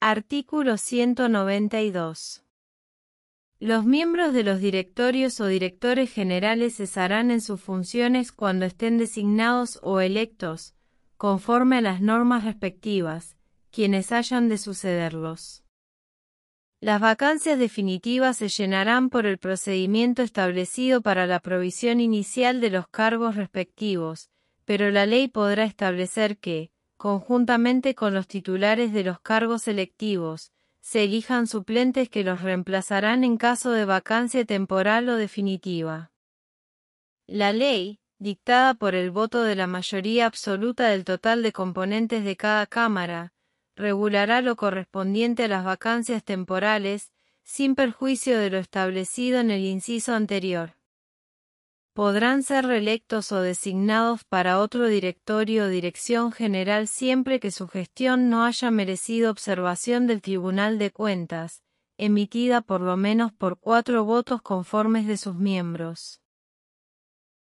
Artículo 192. Los miembros de los directorios o directores generales cesarán en sus funciones cuando estén designados o electos, conforme a las normas respectivas, quienes hayan de sucederlos. Las vacancias definitivas se llenarán por el procedimiento establecido para la provisión inicial de los cargos respectivos, pero la ley podrá establecer que, conjuntamente con los titulares de los cargos electivos, se elijan suplentes que los reemplazarán en caso de vacancia temporal o definitiva. La ley, dictada por el voto de la mayoría absoluta del total de componentes de cada Cámara, regulará lo correspondiente a las vacancias temporales, sin perjuicio de lo establecido en el inciso anterior podrán ser reelectos o designados para otro directorio o dirección general siempre que su gestión no haya merecido observación del Tribunal de Cuentas, emitida por lo menos por cuatro votos conformes de sus miembros.